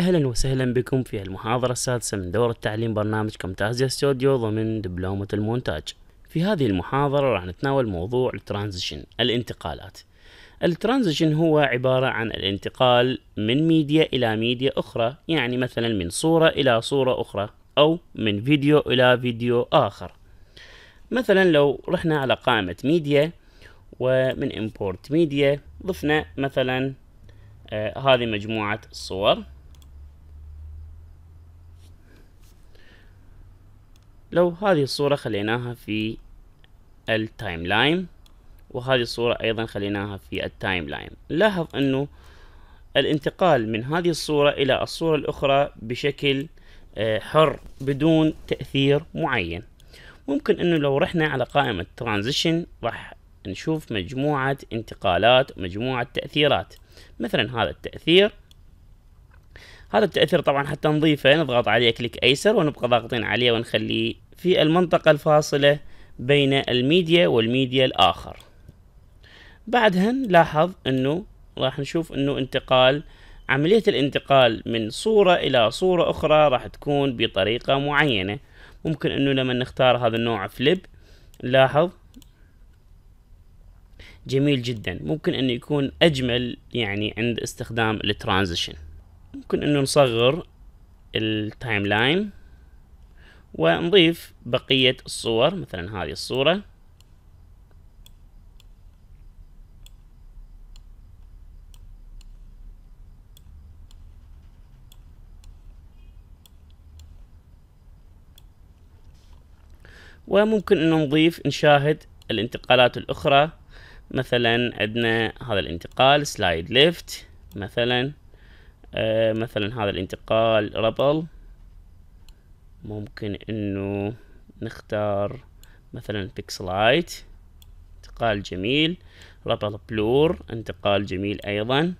أهلا وسهلا بكم في المحاضرة السادسة من دورة تعليم برنامج كامتازيا ستوديو ضمن دبلومة المونتاج في هذه المحاضرة راح نتناول موضوع الترانزيشن الانتقالات الترانزيشن هو عبارة عن الانتقال من ميديا إلى ميديا أخرى يعني مثلا من صورة إلى صورة أخرى أو من فيديو إلى فيديو آخر مثلا لو رحنا على قائمة ميديا ومن امبورت ميديا ضفنا مثلا آه هذه مجموعة الصور لو هذه الصورة خليناها في التايم لاين وهذه الصورة أيضا خليناها في التايم لاين نلاحظ أنه الانتقال من هذه الصورة إلى الصورة الأخرى بشكل آه، حر بدون تأثير معين ممكن أنه لو رحنا على قائمة ترانزيشن راح نشوف مجموعة انتقالات ومجموعة تأثيرات مثلا هذا التأثير هذا التأثير طبعا حتى نضيفه نضغط عليه كليك ايسر ونبقى ضاغطين عليه ونخليه في المنطقة الفاصلة بين الميديا والميديا الآخر بعدها نلاحظ انه راح نشوف انه انتقال عملية الانتقال من صورة إلى صورة أخرى راح تكون بطريقة معينة ممكن أنه لما نختار هذا النوع فليب نلاحظ جميل جدا ممكن أنه يكون أجمل يعني عند استخدام الترانزيشن ممكن انه نصغر التايم لاين ونضيف بقية الصور مثلا هذه الصورة وممكن انه نضيف نشاهد الانتقالات الاخرى مثلا عندنا هذا الانتقال سلايد ليفت مثلا آه، مثلا هذا الانتقال ربل ممكن انه نختار مثلا بيكسلايت انتقال جميل ربل بلور انتقال جميل ايضا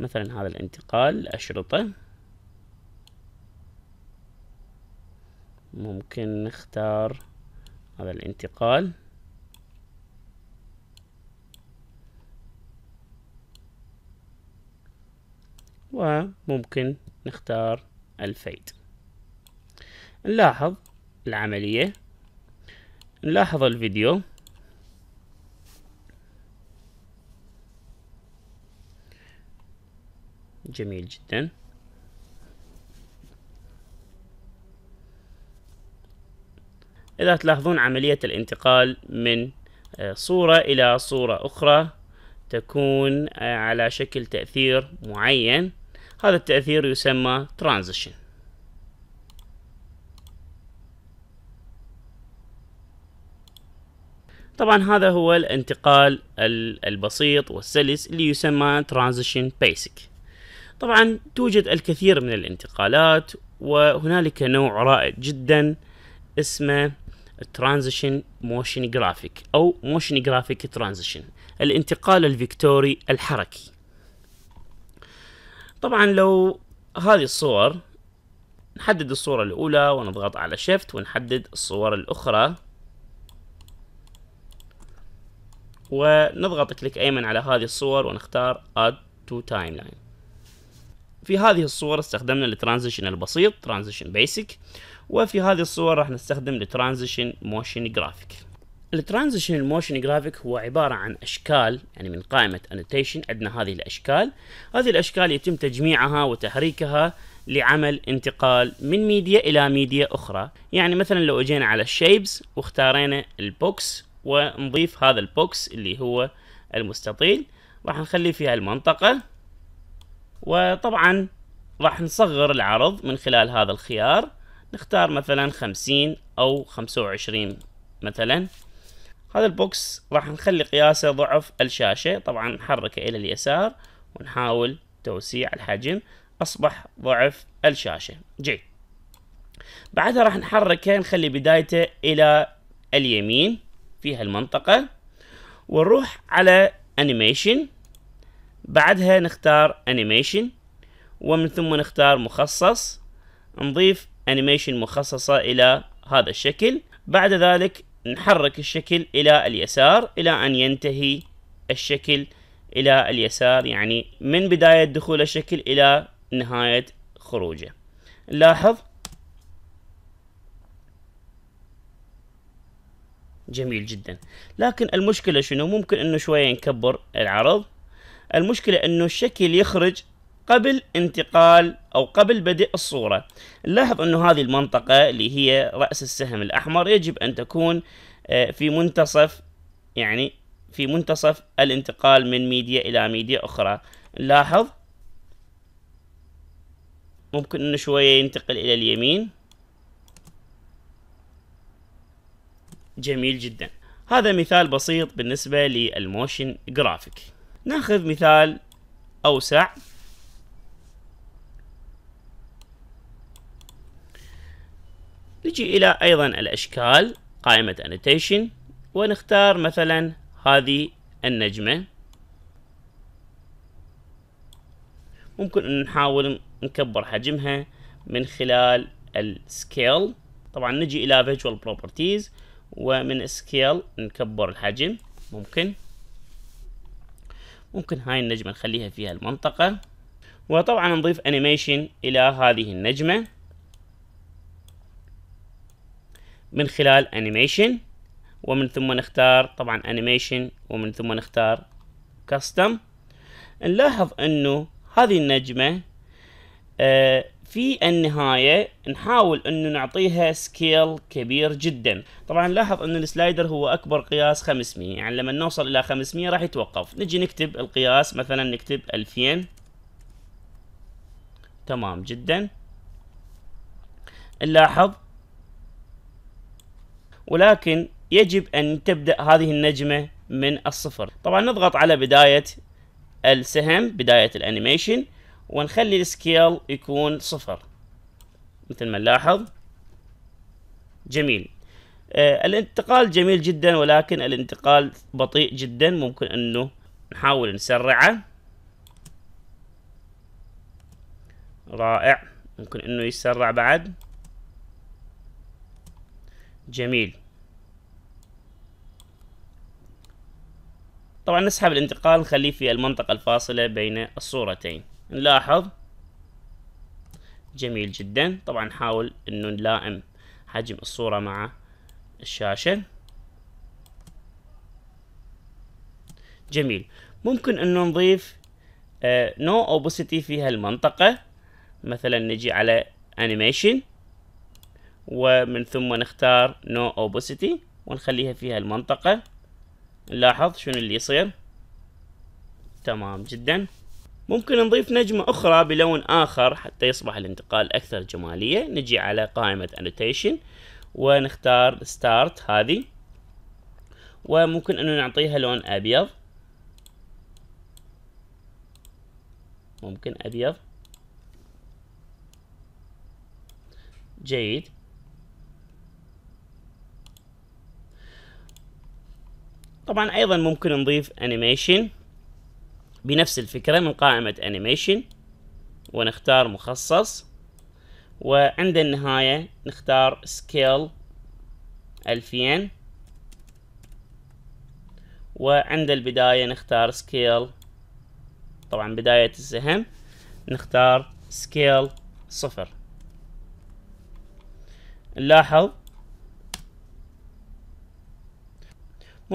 مثلا هذا الانتقال أشرطة ممكن نختار هذا الانتقال وممكن نختار الفيد نلاحظ العملية نلاحظ الفيديو جميل جدا إذا تلاحظون عملية الانتقال من آه، صورة إلى صورة أخرى تكون آه، على شكل تأثير معين هذا التأثير يسمى ترانزيشن طبعا هذا هو الانتقال البسيط والسلس اللي يسمى ترانزيشن بيسك طبعا توجد الكثير من الانتقالات وهنالك نوع رائع جدا اسمه ترانزيشن موشن جرافيك او موشن جرافيك ترانزيشن الانتقال الفيكتوري الحركي طبعا لو هذه الصور نحدد الصورة الأولى ونضغط على شيفت ونحدد الصور الأخرى ونضغط كليك أيمن على هذه الصور ونختار Add to Timeline في هذه الصور استخدمنا الترانزيشن البسيط Transition Basic وفي هذه الصور راح نستخدم الترانزيشن Motion Graphic الترانزيشن موشن جرافيك هو عبارة عن أشكال يعني من قائمة انوتيشن عندنا هذه الأشكال هذه الأشكال يتم تجميعها وتحريكها لعمل انتقال من ميديا إلى ميديا أخرى يعني مثلا لو أجينا على الشيبز واختارينا البوكس ونضيف هذا البوكس اللي هو المستطيل راح نخلي فيها المنطقة وطبعا راح نصغر العرض من خلال هذا الخيار نختار مثلا خمسين أو خمسة وعشرين مثلا هذا البوكس راح نخلي قياسه ضعف الشاشة طبعا نحركه الى اليسار ونحاول توسيع الحجم اصبح ضعف الشاشة جيد بعدها راح نحركه نخلي بدايته الى اليمين في هالمنطقة ونروح على انيميشن بعدها نختار انيميشن ومن ثم نختار مخصص نضيف انيميشن مخصصة الى هذا الشكل بعد ذلك نحرك الشكل إلى اليسار إلى أن ينتهي الشكل إلى اليسار يعني من بداية دخول الشكل إلى نهاية خروجه نلاحظ جميل جدا لكن المشكلة شنو ممكن انه شوية نكبر العرض المشكلة انه الشكل يخرج قبل انتقال أو قبل بدء الصورة نلاحظ أنه هذه المنطقة اللي هي رأس السهم الأحمر يجب أن تكون آه، في منتصف يعني في منتصف الانتقال من ميديا إلى ميديا أخرى نلاحظ ممكن أنه شوية ينتقل إلى اليمين جميل جدا هذا مثال بسيط بالنسبة للموشن جرافيك ناخذ مثال أوسع نجي إلى أيضا الأشكال قائمة annotation ونختار مثلا هذه النجمة ممكن أن نحاول نكبر حجمها من خلال السكيل طبعا نجي إلى Visual Properties ومن سكيل نكبر الحجم ممكن ممكن هاي النجمة نخليها فيها المنطقة وطبعا نضيف انيميشن الى هذه النجمة من خلال انيميشن ومن ثم نختار طبعا انيميشن ومن ثم نختار كاستم نلاحظ انه هذه النجمة آه، في النهاية نحاول انه نعطيها سكيل كبير جدا طبعا نلاحظ ان السلايدر هو اكبر قياس 500 يعني لما نوصل الى 500 راح يتوقف نجي نكتب القياس مثلا نكتب 2000 تمام جدا نلاحظ ولكن يجب أن تبدأ هذه النجمة من الصفر طبعا نضغط على بداية السهم بداية الانيميشن ونخلي السكيل يكون صفر مثل ما نلاحظ جميل آه الانتقال جميل جدا ولكن الانتقال بطيء جدا ممكن انه نحاول نسرعه رائع ممكن انه يسرع بعد جميل طبعا نسحب الانتقال نخليه في المنطقة الفاصلة بين الصورتين نلاحظ جميل جدا طبعا نحاول انه نلائم حجم الصورة مع الشاشة جميل ممكن انه نضيف نو uh, اوبسيتي no في هالمنطقة مثلا نجي على انيميشن ومن ثم نختار No Opacity ونخليها في المنطقة نلاحظ شنو اللي يصير تمام جدا ممكن نضيف نجمة أخرى بلون آخر حتى يصبح الانتقال أكثر جمالية نجي على قائمة Annotation ونختار Start هذه وممكن أنه نعطيها لون أبيض ممكن أبيض جيد طبعا ايضا ممكن نضيف انيميشن بنفس الفكرة من قائمة انيميشن ونختار مخصص وعند النهاية نختار سكيل 2000 وعند البداية نختار سكيل طبعا بداية السهم نختار سكيل صفر نلاحظ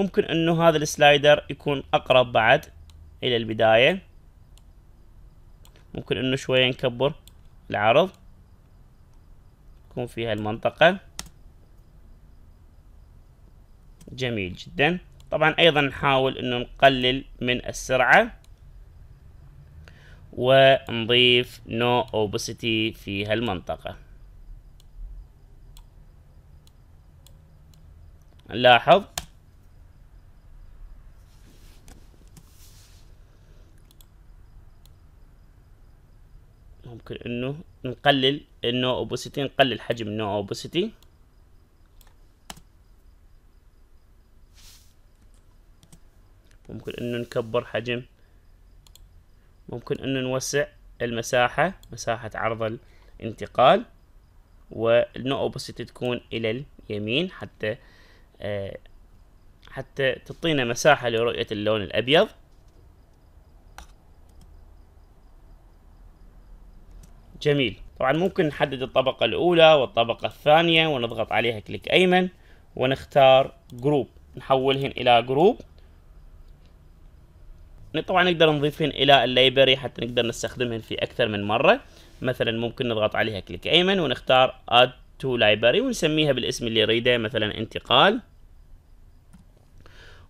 ممكن انه هذا السلايدر يكون اقرب بعد الى البداية ممكن انه شوية نكبر العرض يكون في هالمنطقة جميل جدا طبعا ايضا نحاول انه نقلل من السرعة ونضيف نو no اوبسيتي في هالمنطقة نلاحظ ممكن انه نقلل النو اوبوسيتي نقلل حجم النو اوبوسيتي ممكن انه نكبر حجم ممكن انه نوسع المساحة مساحة عرض الانتقال والنو اوبوسيتي تكون الى اليمين حتى آه حتى تعطينا مساحة لرؤية اللون الابيض جميل طبعا ممكن نحدد الطبقة الأولى والطبقة الثانية ونضغط عليها كليك أيمن ونختار جروب نحولهن إلى جروب طبعا نقدر نضيفهن إلى الليبري حتى نقدر نستخدمهن في أكثر من مرة مثلا ممكن نضغط عليها كليك أيمن ونختار Add to Library ونسميها بالاسم اللي نريده مثلا انتقال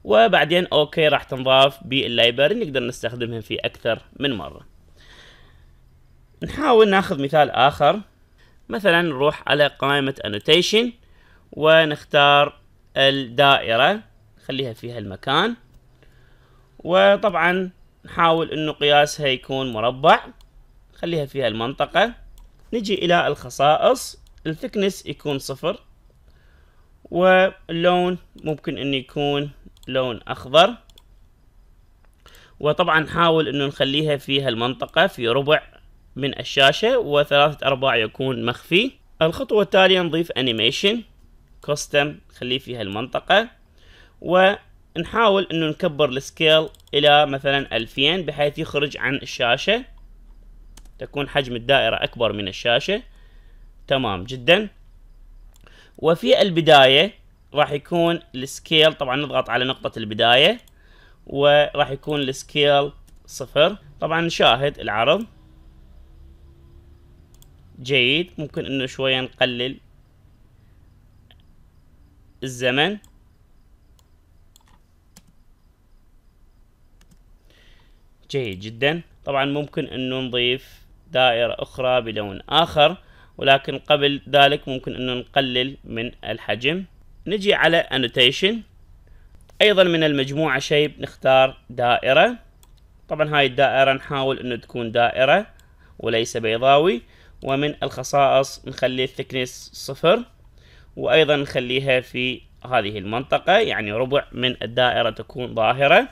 وبعدين اوكي راح تنضاف باللايبرري نقدر نستخدمها في اكثر من مره نحاول ناخذ مثال آخر مثلا نروح على قائمة annotation ونختار الدائرة نخليها في هالمكان وطبعا نحاول انه قياسها يكون مربع نخليها في هالمنطقة نجي الى الخصائص الثكنس يكون صفر واللون ممكن انه يكون لون اخضر وطبعا نحاول انه نخليها في هالمنطقة في ربع من الشاشة وثلاثة أرباع يكون مخفي الخطوة التالية نضيف أنيميشن كوستم خليه في هالمنطقة ونحاول أنه نكبر السكيل إلى مثلا 2000 بحيث يخرج عن الشاشة تكون حجم الدائرة أكبر من الشاشة تمام جدا وفي البداية راح يكون السكيل طبعا نضغط على نقطة البداية وراح يكون السكيل صفر طبعا نشاهد العرض جيد ممكن انه شوية نقلل الزمن جيد جدا طبعا ممكن انه نضيف دائرة اخرى بلون اخر ولكن قبل ذلك ممكن انه نقلل من الحجم نجي على annotation ايضا من المجموعة شيء نختار دائرة طبعا هاي الدائرة نحاول انه تكون دائرة وليس بيضاوي ومن الخصائص نخلي الثكنس صفر وأيضا نخليها في هذه المنطقة يعني ربع من الدائرة تكون ظاهرة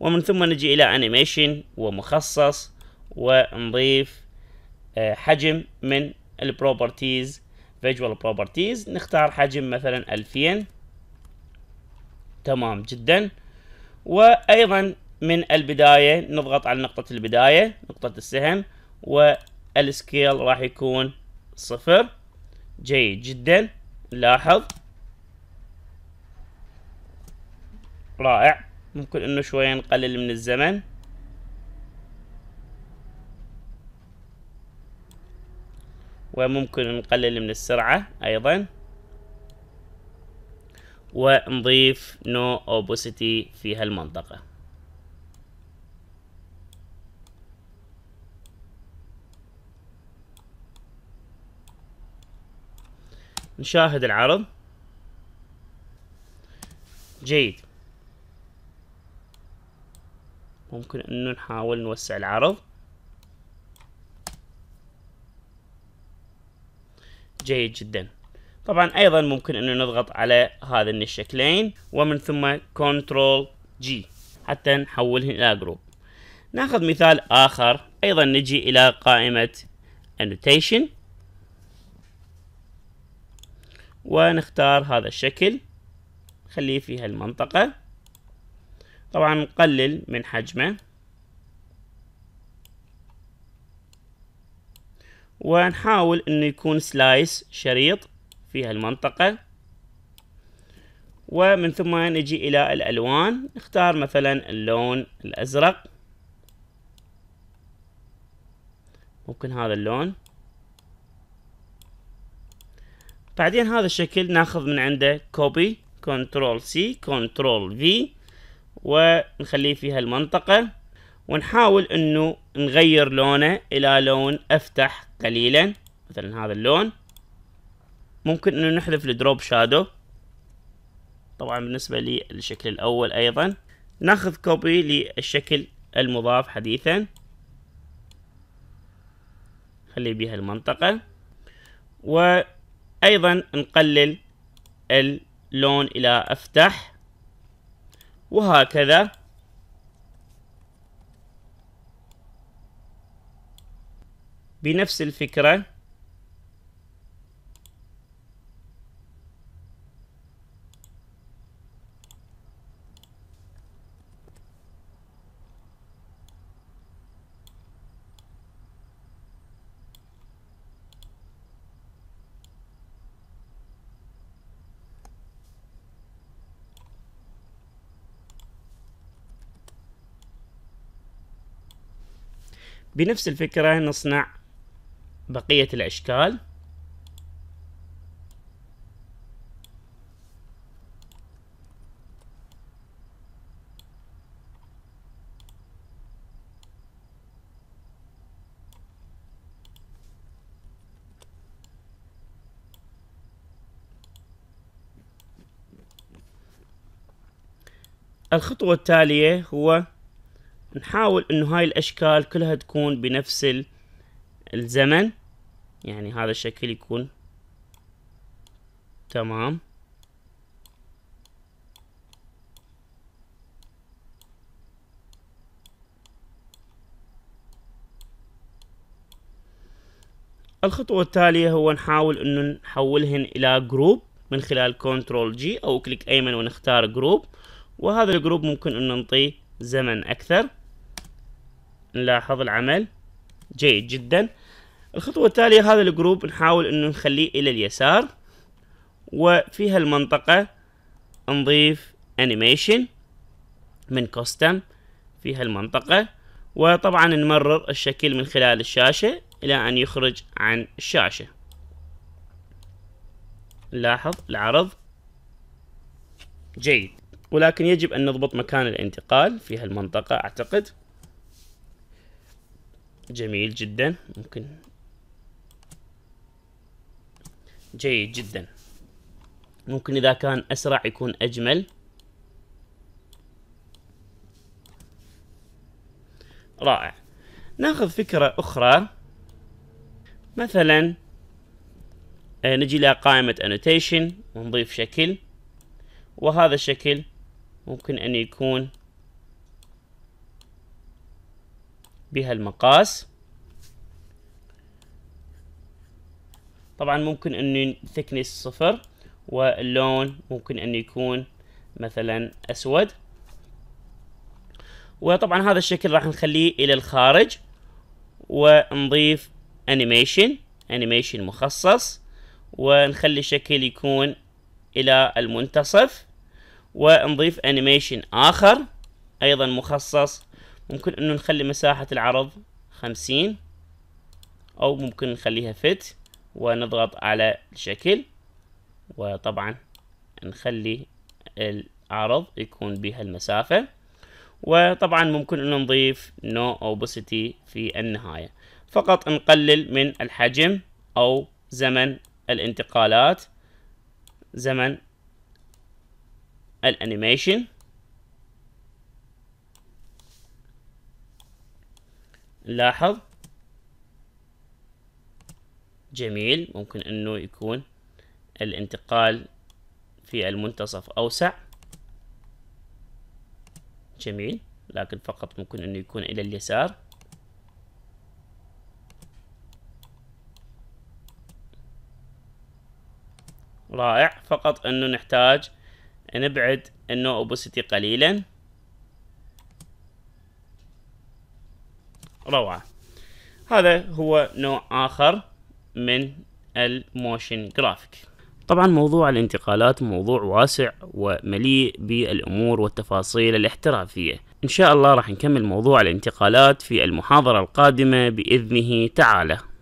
ومن ثم نجي إلى أنيميشن ومخصص ونضيف آه، حجم من البروبرتيز فيجوال بروبرتيز نختار حجم مثلا 2000 تمام جدا وأيضا من البداية نضغط على نقطة البداية نقطة السهم و السكيل راح يكون صفر جيد جدا لاحظ رائع ممكن انه شوية نقلل من الزمن وممكن نقلل من السرعة ايضا ونضيف نو no اوبوسيتي في هالمنطقة نشاهد العرض جيد ممكن انه نحاول نوسع العرض جيد جدا طبعا ايضا ممكن انه نضغط على هذا الشكلين ومن ثم كنترول جي حتى نحوله الى جروب ناخذ مثال اخر ايضا نجي الى قائمة annotation ونختار هذا الشكل خليه في هالمنطقة طبعا نقلل من حجمه ونحاول انه يكون سلايس شريط في هالمنطقة ومن ثم نجي الى الالوان نختار مثلا اللون الازرق ممكن هذا اللون بعدين هذا الشكل ناخذ من عنده كوبي كنترول سي كنترول في ونخليه في هالمنطقة ونحاول انه نغير لونه الى لون افتح قليلا مثلا هذا اللون ممكن انه نحذف الدروب شادو طبعا بالنسبة للشكل الاول ايضا ناخذ كوبي للشكل المضاف حديثا خلي بها المنطقة و ايضا نقلل اللون الى افتح وهكذا بنفس الفكره بنفس الفكرة نصنع بقية الأشكال الخطوة التالية هو نحاول انه هاي الاشكال كلها تكون بنفس الزمن يعني هذا الشكل يكون تمام الخطوة التالية هو نحاول انه نحولهن الى جروب من خلال كنترول جي او كليك ايمن ونختار جروب وهذا الجروب ممكن انه نعطيه زمن اكثر نلاحظ العمل جيد جدا الخطوة التالية هذا الجروب نحاول انه نخليه الى اليسار وفي هالمنطقة نضيف انيميشن من كوستم في هالمنطقة وطبعا نمرر الشكل من خلال الشاشة الى ان يخرج عن الشاشة نلاحظ العرض جيد ولكن يجب ان نضبط مكان الانتقال في هالمنطقة اعتقد جميل جدا ممكن جيد جدا ممكن إذا كان أسرع يكون أجمل رائع ناخذ فكرة أخرى مثلا آه، نجي إلى قائمة annotation ونضيف شكل وهذا الشكل ممكن أن يكون بها المقاس طبعا ممكن انه ثكنس صفر واللون ممكن انه يكون مثلا اسود وطبعا هذا الشكل راح نخليه الى الخارج ونضيف انيميشن انيميشن مخصص ونخلي الشكل يكون الى المنتصف ونضيف انيميشن اخر ايضا مخصص ممكن انه نخلي مساحة العرض خمسين او ممكن نخليها فت ونضغط على الشكل وطبعا نخلي العرض يكون بها المسافة وطبعا ممكن انه نضيف no opacity في النهاية فقط نقلل من الحجم او زمن الانتقالات زمن الانيميشن نلاحظ جميل ممكن انه يكون الانتقال في المنتصف اوسع جميل لكن فقط ممكن انه يكون الى اليسار رائع فقط انه نحتاج نبعد النو اوبوسيتي قليلا روعة هذا هو نوع آخر من الموشن جرافيك طبعا موضوع الانتقالات موضوع واسع ومليء بالأمور والتفاصيل الاحترافية إن شاء الله راح نكمل موضوع الانتقالات في المحاضرة القادمة بإذنه تعالى